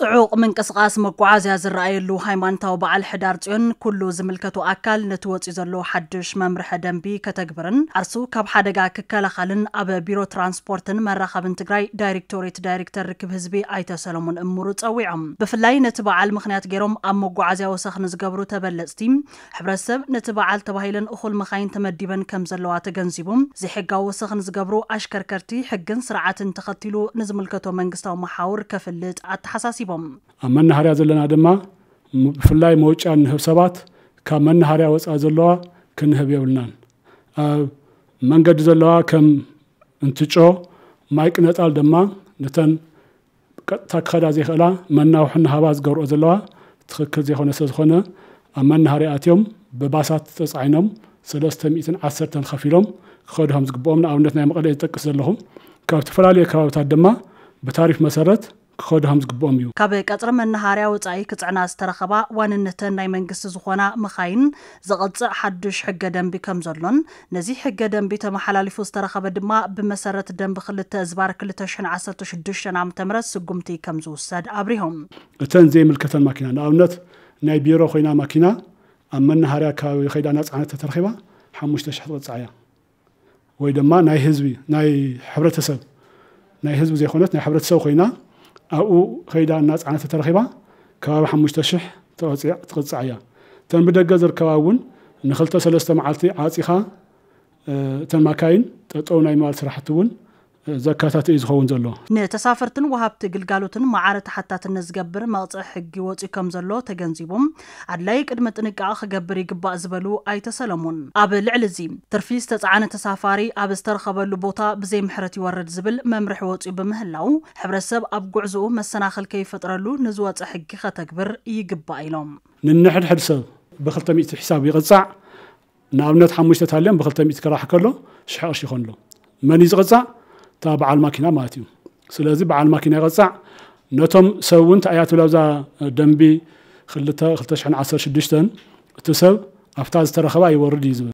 صعوق من قصقاس مقعز يا زرائي اللو هايمان تاو بعال حدار تيون كلو زملكتو أكال نتوتي زلو حدش ممرح دنبي كتقبرن عرسو كاب حدقا ككالا خالن أبا بيرو ترانسبورتن مرخة بنتقراي دايركتوريت دايركتر ركب هزبي أيتا سلمون أمورو تاويعم بفلاي نتبع المخنيات جيروم أم مقعز يا وسخ نزقبرو تبلستيم حبرسب نتبع التباهيلن أخو المخاين تمديبن كم زلوا تقنزيبوم زي حقا وسخ نزقبرو أشكر كرتي حقن سرعة تخطيلو نزملكتو منقستو محاور كفلت أتحساسي ኣሕዚቦም ኣብ መናሃርያ ዘለና ድማ ብፍላይ መውጫ ንህብ ሰባት ካብ መናሃርያ ወፃኢ ዘለዋ ክንህብ የብልናን ኣብ መንገዲ ዘለዋ ከም እንትጮ ማይ ቅነጣል ድማ ነተን ቀጥታ ክኸዳ ዘይክእላ መናውሒ ናሃባ ዝገብርኦ ዘለዋ ትክክል ዘይኮነ ስለ ዝኮነ ኣብ መናሃርያ ኣትዮም ብባሳት ተፃዒኖም ሰለስተ ሚእትን ዓሰርተን ከፍ ኢሎም ክኸድሆም ዝግብኦም ንኣብነት ናይ መቐለ ዝጠቅስ ዘለኹም ካብ ዝተፈላለየ ከባብታት ድማ ብታሪፍ መሰረት ክኸዱሃም ዝግብኦም እዩ ካብ ቀፅሪ መናሃርያ ወፃኢ ክፅዕና ዝተረኸባ ዋንነተን ናይ መንግስቲ ዝኾና መኻይን ዘቐፅዕ ሓዱሽ ሕገ ደንቢ ከም ዘሎን ነዚ ሕገ ደንቢ ተመሓላሊፉ ዝተረኸበ ድማ ብመሰረት ደንቢ 2 እዝባር 216 ዓ ም ስጉምቲ ከም ዝውሰድ ኣብሪሆም እተን ዘይምልከተን ማኪና ንኣብነት ናይ ቢሮ ኮይና ማኪና ኣብ መናሃርያ ከባቢ ከይዳ ናፅዓነት ተተረኺባ 5,000 ትቕፃዕ እያ ወይ ድማ ናይ ህዝቢ ናይ ሕብረተሰብ ናይ ህዝቢ ዘይኮነት ናይ ሕብረተሰብ ኮይና ኣብኡ ከይዳ እናፃዓነት ተረኺባ ከባቢ ሓሙሽተ ሽሕ ተቐፂዕ ትቕፃዕ እያ እተን ብደገ ዝርከባ እውን ንክልተ ሰለስተ መዓልቲ ዓፂኻ እተን ማካይን ጠጠው ናይ ምባል ስራሕቲ እውን ዘካታተ እዩ ዝኸውን ዘሎ ንተሳፈርትን ወሃብቲ ግልጋሎትን መዓረ ተሓታትነት ዝገብር መቕፅዕ ሕጊ ወፂኡ ከም ዘሎ ተገንዚቦም ኣድላይ ቅድሚ ጥንቃቐ ክገብር ይግባእ ዝበሉ ኣይተ ሰለሙን ኣብ ልዕሊ እዚ ትርፊ ዝተፃዓነ ተሳፋሪ ኣብ ዝተረኸበሉ ቦታ ብዘይ ምሕረት ይወርድ ዝብል መምርሒ ወፂኡ ብምህላው ሕብረተሰብ ኣብ ጉዕዝኡ መሰናክል ከይፈጥረሉ ንዝወፅእ ሕጊ ከተግብር ይግባእ ኢሎም ንንሕድሕድ ሰብ ብ200 ሒሳብ ይቕፃዕ ንኣብነት ሓሙሽተ ታልዮም ብ200 ክራሕ ከሎ ሽሕ ቅርሺ ይኮንሎ መን እዩ ዝቕፃዕ تا بعال ماكينة ماتيو سلازي بعال ماكينة غزع نتم سوونت آيات ولوزا دنبي خلتا خلتاش عن عصر شدشتن تسو أفتاز ترخبا يوردي زبن